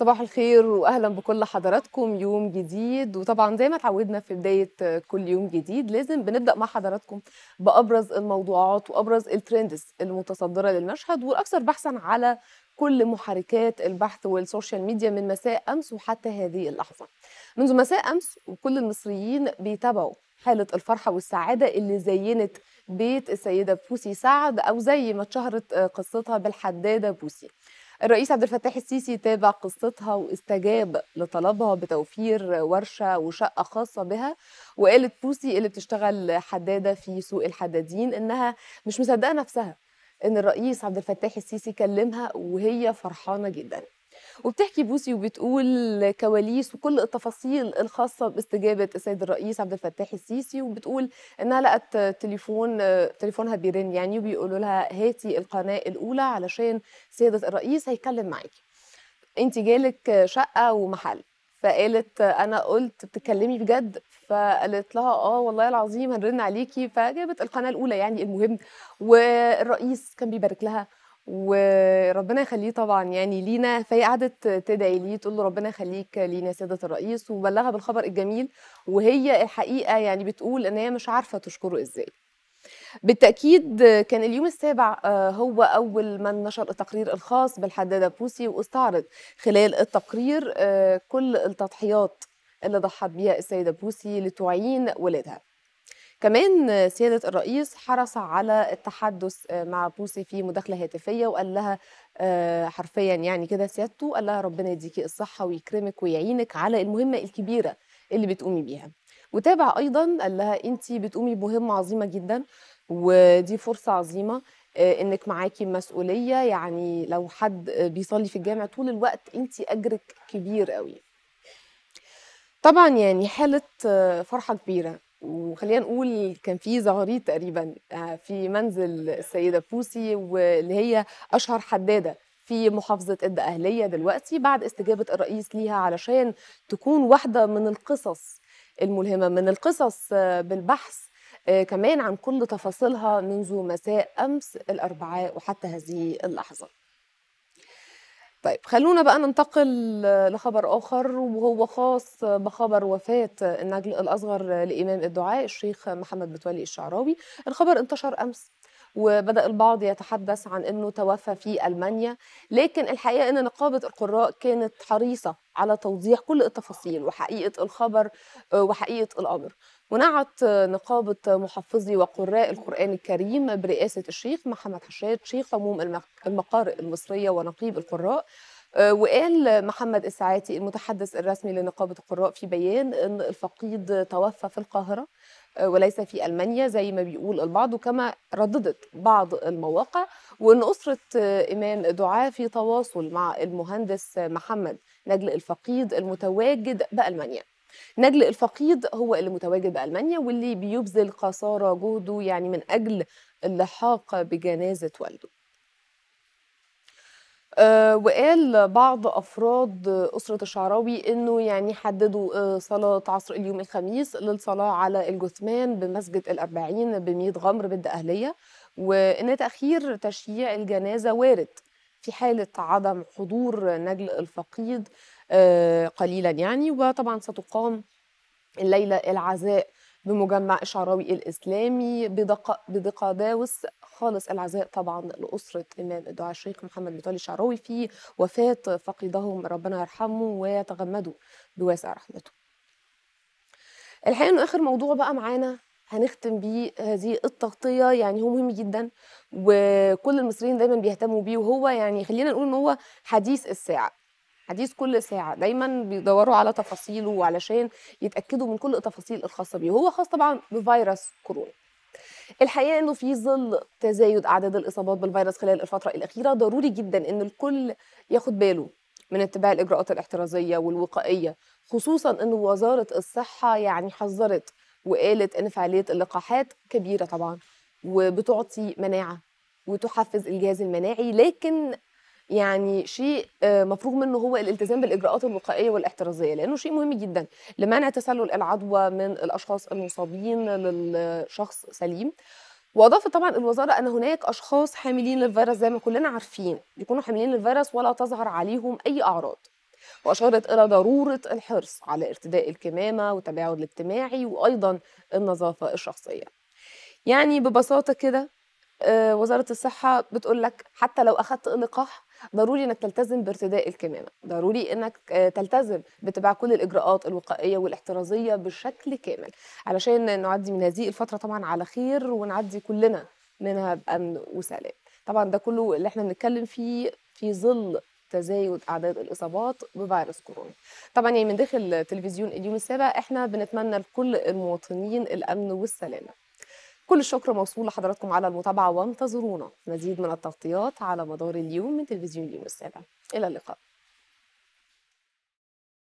صباح الخير واهلا بكل حضراتكم يوم جديد وطبعا زي ما اتعودنا في بدايه كل يوم جديد لازم بنبدا مع حضراتكم بابرز الموضوعات وابرز الترندز المتصدره للمشهد والاكثر بحثا على كل محركات البحث والسوشيال ميديا من مساء امس وحتى هذه اللحظه. منذ مساء امس وكل المصريين بيتابعوا حالة الفرحة والسعادة اللي زينت بيت السيدة بوسي سعد أو زي ما اتشهرت قصتها بالحدادة بوسي الرئيس عبد الفتاح السيسي تابع قصتها واستجاب لطلبها بتوفير ورشة وشقة خاصة بها وقالت بوسي اللي بتشتغل حدادة في سوق الحدادين إنها مش مصدقة نفسها إن الرئيس عبد الفتاح السيسي كلمها وهي فرحانة جداً وبتحكي بوسي وبتقول كواليس وكل التفاصيل الخاصه باستجابه السيد الرئيس عبد الفتاح السيسي وبتقول انها لقت تليفون تليفونها بيرن يعني وبيقولوا لها هاتي القناه الاولى علشان سياده الرئيس هيكلم معاكي انت جالك شقه ومحل فقالت انا قلت بتتكلمي بجد فقالت لها اه والله العظيم هنرن عليكي فجابت القناه الاولى يعني المهم والرئيس كان بيبارك لها وربنا يخليه طبعا يعني لينا فهي قعدت تدعي ليه تقول له ربنا يخليك لينا يا سياده الرئيس وبلغها بالخبر الجميل وهي الحقيقه يعني بتقول ان هي مش عارفه تشكره ازاي بالتأكيد كان اليوم السابع آه، هو أول من نشر التقرير الخاص بالحدادة بوسي واستعرض خلال التقرير آه، كل التضحيات اللي ضحت بيها السيدة بوسي لتعين ولادها كمان سيادة الرئيس حرص على التحدث آه، مع بوسي في مداخلة هاتفية وقال لها آه، حرفيا يعني كده سيادته قال لها ربنا يديكي الصحة ويكرمك ويعينك على المهمة الكبيرة اللي بتقومي بيها وتابع أيضا قال لها أنت بتقومي بمهمة عظيمة جدا ودي فرصة عظيمة آه، انك معاكي مسؤوليه يعني لو حد بيصلي في الجامع طول الوقت انت اجرك كبير قوي طبعا يعني حاله فرحه كبيره وخلينا نقول كان في زغاريد تقريبا آه، في منزل السيده بوسي واللي هي اشهر حداده في محافظة إد أهلية دلوقتي بعد استجابة الرئيس ليها علشان تكون واحدة من القصص الملهمة من القصص آه، بالبحث آه، كمان عن كل تفاصيلها منذ مساء أمس الأربعاء وحتى هذه اللحظة طيب خلونا بقى ننتقل لخبر آخر وهو خاص بخبر وفاة النجل الأصغر لإمام الدعاء الشيخ محمد متولي الشعراوي الخبر انتشر أمس وبدأ البعض يتحدث عن أنه توفى في ألمانيا لكن الحقيقة أن نقابة القراء كانت حريصة على توضيح كل التفاصيل وحقيقة الخبر وحقيقة الأمر ونعت نقابة محفظي وقراء القرآن الكريم برئاسة الشيخ محمد حشاد شيخ عموم المقارئ المصرية ونقيب القراء آه، وقال محمد الساعاتي المتحدث الرسمي لنقابة القراء في بيان أن الفقيد توفى في القاهرة آه، وليس في ألمانيا زي ما بيقول البعض وكما رددت بعض المواقع وأن أسرة آه، إمام دعاء في تواصل مع المهندس محمد نجل الفقيد المتواجد بألمانيا نجل الفقيد هو اللي متواجد بألمانيا واللي بيبذل قصارى جهده يعني من أجل اللحاق بجنازة والده آه وقال بعض افراد اسره الشعراوي انه يعني حددوا آه، صلاه عصر اليوم الخميس للصلاه على الجثمان بمسجد الأربعين بمية غمر بد اهليه وان تاخير تشييع الجنازه وارد في حاله عدم حضور نجل الفقيد آه، قليلا يعني وطبعا ستقام الليلة العزاء بمجمع الشعراوي الإسلامي بدق... بدقاداوس خالص العزاء طبعا لأسرة إمام الدعاء الشيخ محمد بن الشعراوي في وفاة فقيدهم ربنا يرحمه ويتغمدوا بواسع رحمته الحقيقة إنه آخر موضوع بقى معانا هنختم بيه هذه التغطية يعني هو مهم جدا وكل المصريين دايما بيهتموا بيه وهو يعني خلينا نقول إن هو حديث الساعة حديث كل ساعه دايما بيدوروا على تفاصيله وعلشان يتاكدوا من كل التفاصيل الخاصه بيه وهو خاص طبعا بفيروس كورونا الحقيقه انه في ظل تزايد اعداد الاصابات بالفيروس خلال الفتره الاخيره ضروري جدا ان الكل ياخد باله من اتباع الاجراءات الاحترازيه والوقائيه خصوصا ان وزاره الصحه يعني حذرت وقالت ان فعاليه اللقاحات كبيره طبعا وبتعطي مناعه وتحفز الجهاز المناعي لكن يعني شيء آه، مفروغ منه هو الالتزام بالاجراءات الوقائيه والاحترازيه لانه شيء مهم جدا لمنع تسلل العدوى من الاشخاص المصابين للشخص سليم واضافت طبعا الوزاره ان هناك اشخاص حاملين للفيروس زي ما كلنا عارفين بيكونوا حاملين للفيروس ولا تظهر عليهم اي اعراض واشارت الى ضروره الحرص على ارتداء الكمامه والتباعد الاجتماعي وايضا النظافه الشخصيه يعني ببساطه كده آه، وزاره الصحه بتقول لك حتى لو اخذت اللقاح ضروري انك تلتزم بارتداء الكمامه ضروري انك آه، تلتزم باتباع كل الاجراءات الوقائيه والاحترازيه بشكل كامل علشان نعدي من هذه الفتره طبعا على خير ونعدي كلنا منها بامن وسلام طبعا ده كله اللي احنا بنتكلم فيه في ظل تزايد اعداد الاصابات بفيروس كورونا. طبعا يعني من داخل تلفزيون اليوم السابع احنا بنتمنى لكل المواطنين الامن والسلامه. كل الشكر موصول لحضراتكم على المتابعة وانتظرونا مزيد من التغطيات على مدار اليوم من تلفزيون اليوم السابع إلى اللقاء